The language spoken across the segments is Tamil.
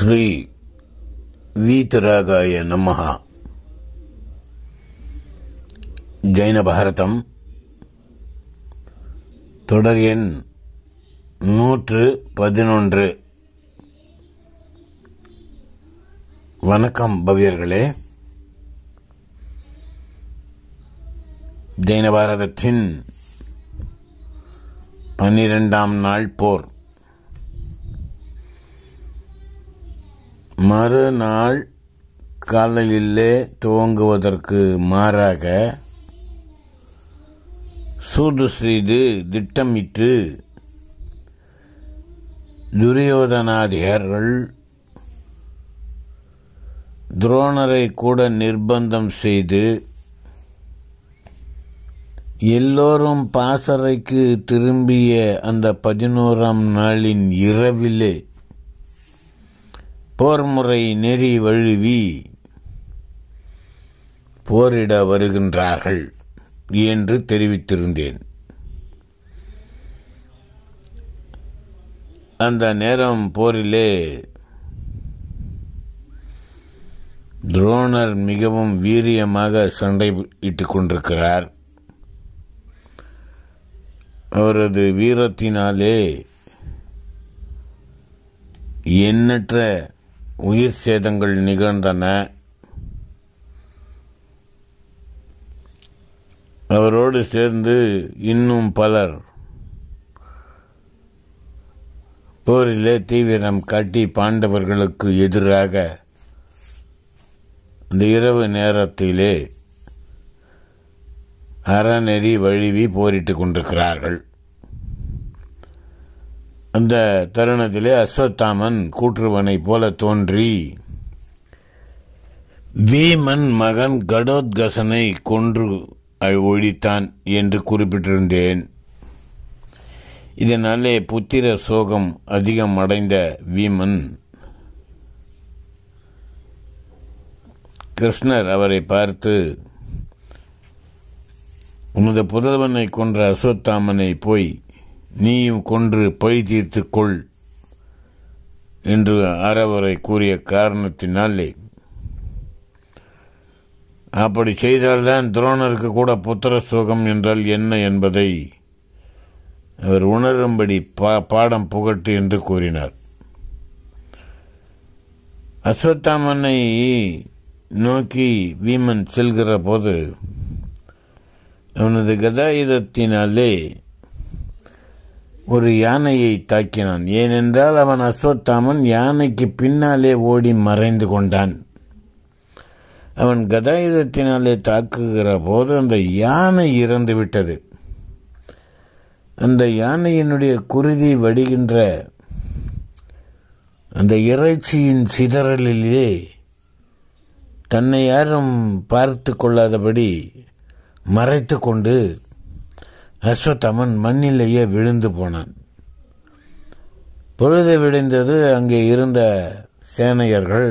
ஸ்ரீ வீத்தராகாய நமஹ ஜெயின பாரதம் தொடர் எண் நூற்று பதினொன்று வணக்கம் பவ்யர்களே ஜெயின பாரதத்தின் பன்னிரெண்டாம் நாள் போர் மறுநாள் காலையிலே துவங்குவதற்கு மாறாக சூது செய்து திட்டமிட்டு துரியோதனாதிகர்கள் துரோணரை கூட நிர்பந்தம் செய்து எல்லோரும் பாசறைக்கு திரும்பிய அந்த பதினோராம் நாளின் இரவிலே போர்முறை நெறி வழுவி போரிட வருகின்றார்கள் என்று தெரிவித்திருந்தேன் அந்த நேரம் போரிலே துரோணர் மிகவும் வீரியமாக இட்டுக் கொண்டிருக்கிறார் அவரது வீரத்தினாலே எண்ணற்ற உயிர் சேதங்கள் நிகழ்ந்தன அவரோடு சேர்ந்து இன்னும் பலர் போரிலே தீவிரம் காட்டி பாண்டவர்களுக்கு எதிராக இந்த இரவு நேரத்திலே அறநெறி வழுவி போரிட்டு கொண்டிருக்கிறார்கள் அந்த தருணத்திலே அஸ்வத்தாமன் கூற்றுவனை போல தோன்றி வீமன் மகன் கடோத்கசனை கொன்று ஒழித்தான் என்று குறிப்பிட்டிருந்தேன் இதனாலே புத்திர சோகம் அதிகம் அடைந்த வீமன் கிருஷ்ணர் அவரை பார்த்து உனது புதல்வனை கொன்ற அஸ்வத்தாமனை போய் நீயும் கொன்று பழி தீர்த்து கொள் என்று அறவரை கூறிய காரணத்தினாலே அப்படி செய்தால்தான் துரோணருக்கு கூட புத்திர சுகம் என்றால் என்ன என்பதை அவர் உணரும்படி பா பாடம் புகட்டு என்று கூறினார் அஸ்வத்தாமனை நோக்கி வீமன் செல்கிற போது அவனது கதாயுதத்தினாலே ஒரு யானையை தாக்கினான் ஏனென்றால் அவன் அஸ்வத்தாமன் யானைக்கு பின்னாலே ஓடி மறைந்து கொண்டான் அவன் கதாயுதத்தினாலே தாக்குகிற போது அந்த யானை இறந்து விட்டது அந்த யானையினுடைய குருதி வடிகின்ற அந்த இறைச்சியின் சிதறலிலே தன்னை யாரும் பார்த்து கொள்ளாதபடி மறைத்து கொண்டு அஸ்வத்தாமன் மண்ணிலேயே விழுந்து போனான் பொழுது விடிந்தது அங்கே இருந்த சேனையர்கள்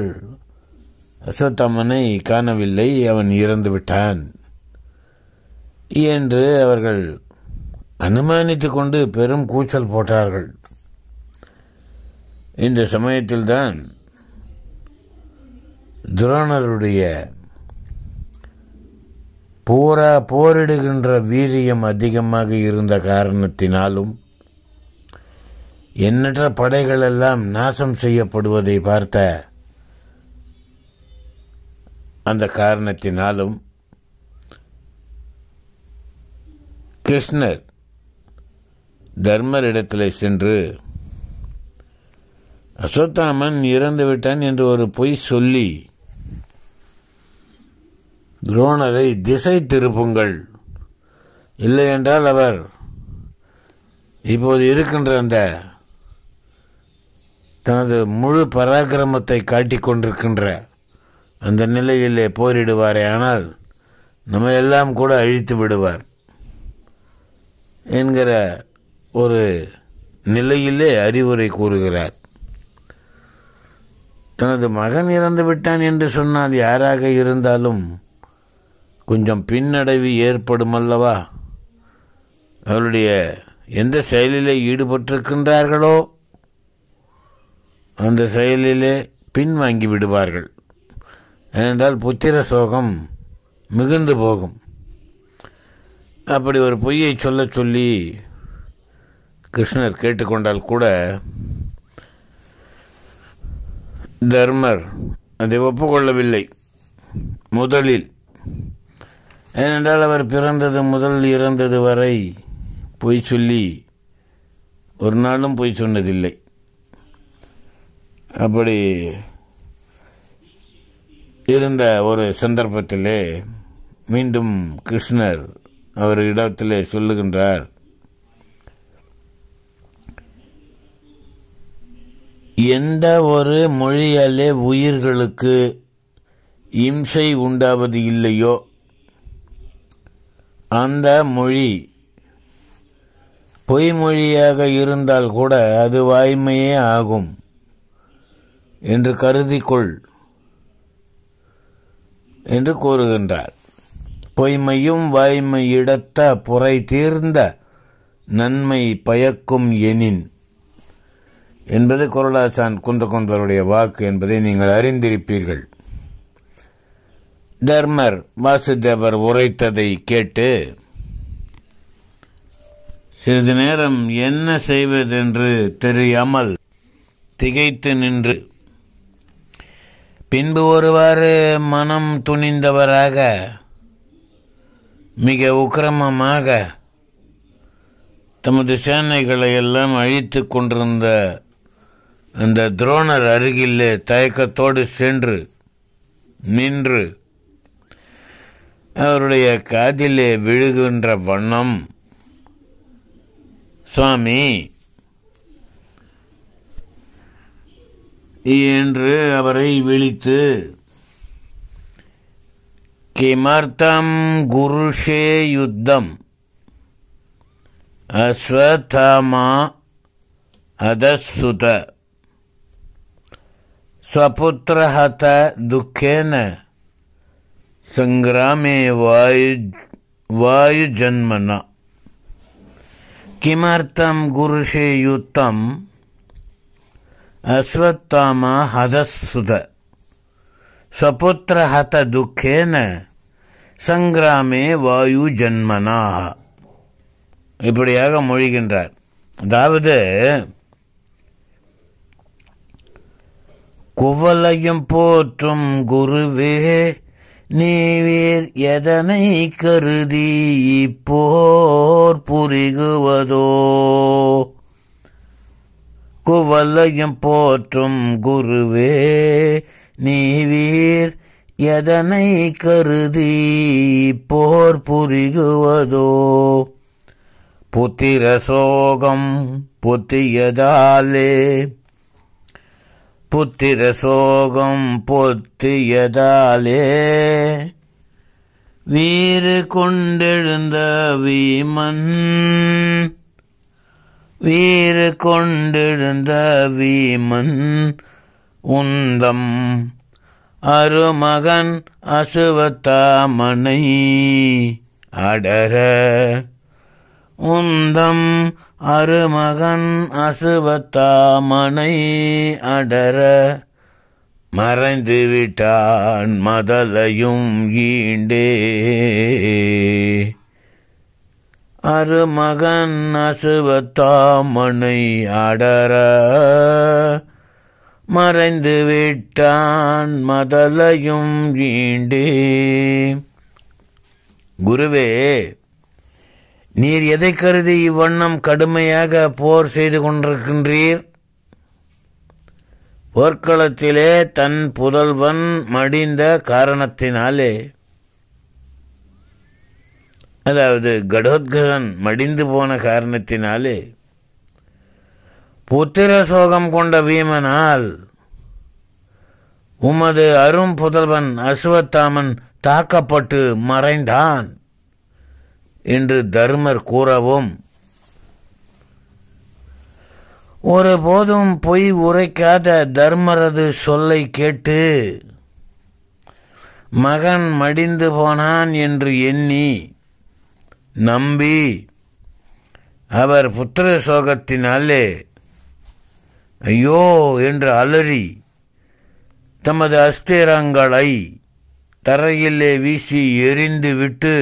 அஸ்வத்தாமனை காணவில்லை அவன் இறந்து விட்டான் என்று அவர்கள் அனுமானித்து கொண்டு பெரும் கூச்சல் போட்டார்கள் இந்த சமயத்தில்தான் துரோணருடைய போரா போரிடுகின்ற வீரியம் அதிகமாக இருந்த காரணத்தினாலும் எண்ணற்ற படைகளெல்லாம் நாசம் செய்யப்படுவதை பார்த்த அந்த காரணத்தினாலும் கிருஷ்ணர் தர்மரிடத்தில் சென்று அசோத்தாமன் இறந்துவிட்டான் என்று ஒரு பொய் சொல்லி துரோணரை திசை திருப்புங்கள் இல்லை என்றால் அவர் இப்போது இருக்கின்ற அந்த தனது முழு பராக்கிரமத்தை காட்டிக்கொண்டிருக்கின்ற அந்த நிலையிலே போரிடுவாரே ஆனால் நம்ம எல்லாம் கூட அழித்து விடுவார் என்கிற ஒரு நிலையிலே அறிவுரை கூறுகிறார் தனது மகன் இறந்து விட்டான் என்று சொன்னால் யாராக இருந்தாலும் கொஞ்சம் பின்னடைவு ஏற்படும் அல்லவா அவருடைய எந்த செயலிலே ஈடுபட்டிருக்கின்றார்களோ அந்த செயலிலே பின்வாங்கி விடுவார்கள் ஏனென்றால் புத்திர சோகம் மிகுந்து போகும் அப்படி ஒரு பொய்யை சொல்ல சொல்லி கிருஷ்ணர் கேட்டுக்கொண்டால் கூட தர்மர் அதை ஒப்புக்கொள்ளவில்லை முதலில் ஏனென்றால் அவர் பிறந்தது முதல் இறந்தது வரை பொய் சொல்லி ஒரு நாளும் பொய் சொன்னதில்லை அப்படி இருந்த ஒரு சந்தர்ப்பத்திலே மீண்டும் கிருஷ்ணர் அவர் இடத்திலே சொல்லுகின்றார் எந்த ஒரு மொழியாலே உயிர்களுக்கு இம்சை உண்டாவது இல்லையோ அந்த மொழி பொய்மொழியாக இருந்தால் கூட அது வாய்மையே ஆகும் என்று கருதிக்கொள் என்று கூறுகின்றார் பொய்மையும் வாய்மை இடத்த புரை தீர்ந்த நன்மை பயக்கும் எனின் என்பது குரலாசான் குன்றகொண்டவருடைய வாக்கு என்பதை நீங்கள் அறிந்திருப்பீர்கள் தர்மர் வாசுதேவர் உரைத்ததை கேட்டு சிறிது நேரம் என்ன செய்வதென்று தெரியாமல் திகைத்து நின்று பின்பு ஒருவாறு மனம் துணிந்தவராக மிக உக்கிரமமாக தமது சேனைகளை எல்லாம் அழித்து கொண்டிருந்த அந்த துரோணர் அருகிலே தயக்கத்தோடு சென்று நின்று அவருடைய காதிலே விழுகின்ற வண்ணம் சுவாமி என்று அவரை விழித்து கிமர்த்தம் குருஷே யுத்தம் அஸ்வதமா அதசுத ஸ்வபுத்திரஹத துக்கேன சங்கிராமி வாயு வாயு ஜன்மனா கிமர்த்தம் குருஷே யுத்தம் அஸ்வத்தாமா ஹதசுத சபுத்திர சங்கிராமே வாயு ஜன்மனா இப்படியாக மொழிகின்றார் அதாவது குவலையும் போற்றும் குருவே நீவேர் எதனை கருதி இப்போர் புரிகுவதோ குவலையும் போற்றும் குருவே நீவீர் எதனை கருதி போர் புரிகுவதோ புத்திர சோகம் புத்தியதாலே புத்திரசோகம் பொத்தியதாலே வீறு கொண்டெழுந்த வீமன் வீறு கொண்டெழுந்த வீமன் உந்தம் அருமகன் அசுவத்தாமனை அடர உந்தம் அருமகன் அசுவத்தாமனை அடர மறைந்து விட்டான் மதலையும் ஈண்டே அருமகன் அசுவத்தாமனை அடர மறைந்து விட்டான் மதலையும் ஈண்டே குருவே நீர் எதை கருதி இவ்வண்ணம் கடுமையாக போர் செய்து கொண்டிருக்கின்றீர் போர்க்களத்திலே தன் புதல்வன் மடிந்த காரணத்தினாலே அதாவது கடோத்கன் மடிந்து போன காரணத்தினாலே புத்திர சோகம் கொண்ட வீமனால் உமது அரும் புதல்வன் அசுவத்தாமன் தாக்கப்பட்டு மறைந்தான் என்று தர்மர் கூறவும் ஒருபோதும் பொய் உரைக்காத தர்மரது சொல்லை கேட்டு மகன் மடிந்து போனான் என்று எண்ணி நம்பி அவர் புத்திர சோகத்தினாலே ஐயோ என்று அலறி தமது அஸ்திரங்களை தரையிலே வீசி எரிந்து விட்டு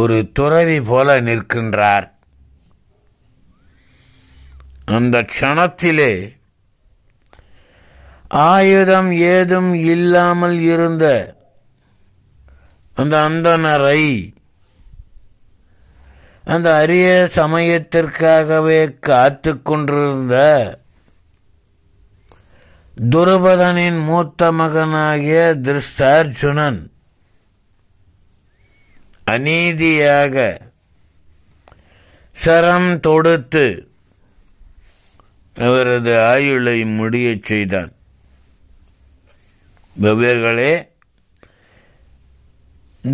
ஒரு துறவி போல நிற்கின்றார் அந்த க்ஷணத்திலே ஆயுதம் ஏதும் இல்லாமல் இருந்த அந்த அந்தனரை அந்த அரிய சமயத்திற்காகவே காத்து கொண்டிருந்த துருபதனின் மூத்த மகனாகிய திருஷ்டார்ஜுனன் அநீதியாக சரம் தொடுத்து அவரது ஆயுளை முடியச் செய்தான் வெவ்வேர்களே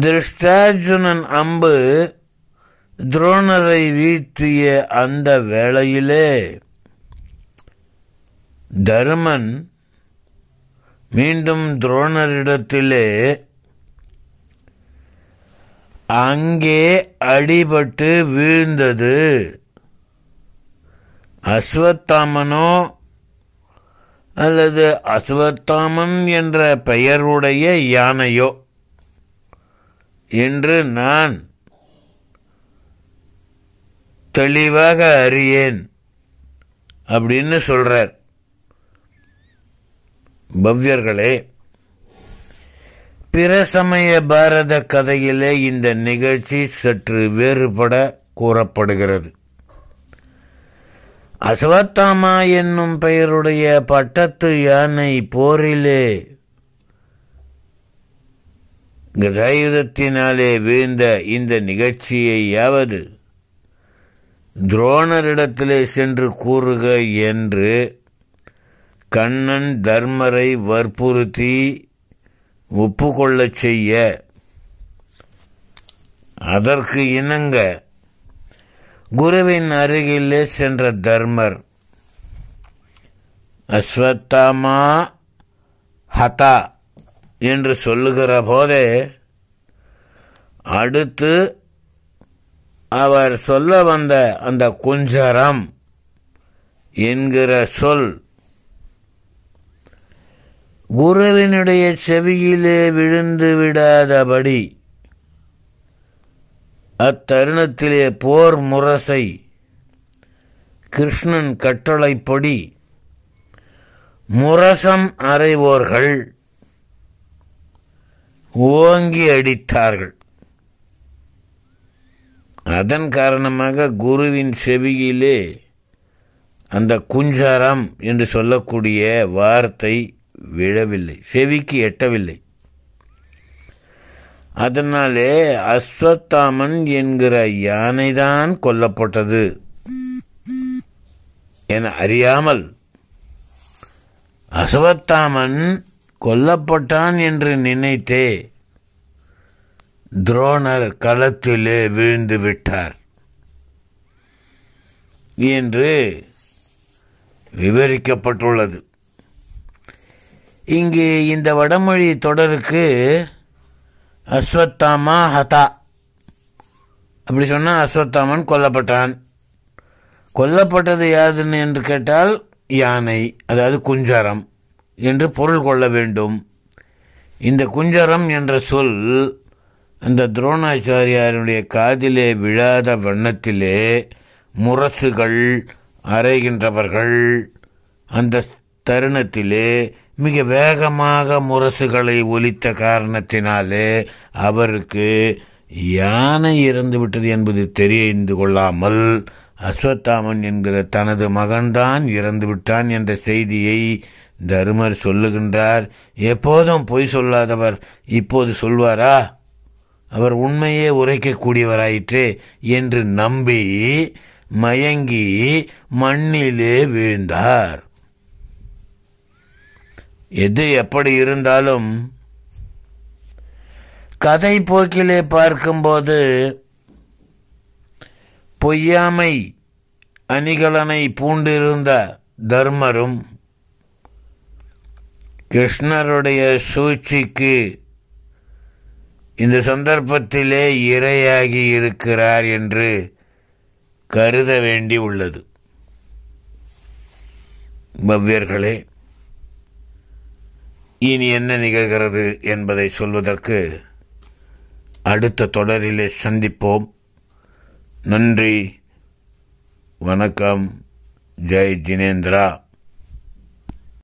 திருஷ்டார்ஜுனன் அம்பு துரோணரை வீழ்த்திய அந்த வேளையிலே தருமன் மீண்டும் துரோணரிடத்திலே அங்கே அடிபட்டு வீழ்ந்தது அஸ்வத்தாமனோ அல்லது அஸ்வத்தாமன் என்ற பெயருடைய யானையோ என்று நான் தெளிவாக அறியேன் அப்படின்னு சொல்கிறார் பவ்யர்களே பிற சமய பாரத கதையிலே இந்த நிகழ்ச்சி சற்று வேறுபட கூறப்படுகிறது அசுவத்தாமா என்னும் பெயருடைய பட்டத்து யானை போரிலே கதாயுதத்தினாலே வீழ்ந்த இந்த நிகழ்ச்சியை யாவது துரோணரிடத்திலே சென்று கூறுக என்று கண்ணன் தர்மரை வற்புறுத்தி ஒப்புக்கொள்ளச் செய்ய அதற்கு இணங்க குருவின் அருகிலே சென்ற தர்மர் அஸ்வத்தாமா ஹதா என்று சொல்லுகிற போதே அடுத்து அவர் சொல்ல வந்த அந்த குஞ்சரம் என்கிற சொல் குருவினுடைய செவியிலே விழுந்து விடாதபடி அத்தருணத்திலே போர் முரசை கிருஷ்ணன் கட்டளைப்படி முரசம் அறைவோர்கள் ஓங்கி அடித்தார்கள் அதன் காரணமாக குருவின் செவியிலே அந்த குஞ்சரம் என்று சொல்லக்கூடிய வார்த்தை விழவில்லை செவிக்கு எட்டவில்லை அதனாலே அஸ்வத்தாமன் என்கிற யானைதான் கொல்லப்பட்டது என அறியாமல் அஸ்வத்தாமன் கொல்லப்பட்டான் என்று நினைத்தே துரோணர் களத்திலே வீழ்ந்து விட்டார் என்று விவரிக்கப்பட்டுள்ளது இங்கு இந்த வடமொழி தொடருக்கு அஸ்வத்தாமா ஹதா அப்படி சொன்னால் அஸ்வத்தாமன் கொல்லப்பட்டான் கொல்லப்பட்டது யாதுன்னு என்று கேட்டால் யானை அதாவது குஞ்சரம் என்று பொருள் கொள்ள வேண்டும் இந்த குஞ்சரம் என்ற சொல் அந்த துரோணாச்சாரியாருடைய காதிலே விழாத வண்ணத்திலே முரசுகள் அறைகின்றவர்கள் அந்த தருணத்திலே மிக வேகமாக முரசுகளை ஒலித்த காரணத்தினாலே அவருக்கு யானை இறந்துவிட்டது என்பது தெரிந்து கொள்ளாமல் அஸ்வத்தாமன் என்கிற தனது மகன்தான் இறந்துவிட்டான் என்ற செய்தியை தருமர் சொல்லுகின்றார் எப்போதும் பொய் சொல்லாதவர் இப்போது சொல்வாரா அவர் உண்மையே உரைக்கக்கூடியவராயிற்று என்று நம்பி மயங்கி மண்ணிலே வீழ்ந்தார் எது எப்படி இருந்தாலும் கதை போக்கிலே பார்க்கும்போது பொய்யாமை அணிகலனை பூண்டிருந்த தர்மரும் கிருஷ்ணருடைய சூழ்ச்சிக்கு இந்த சந்தர்ப்பத்திலே இரையாகி இருக்கிறார் என்று கருத வேண்டி உள்ளது பவ்யர்களே இனி என்ன நிகழ்கிறது என்பதை சொல்வதற்கு அடுத்த தொடரிலே சந்திப்போம் நன்றி வணக்கம் ஜெய் ஜினேந்திரா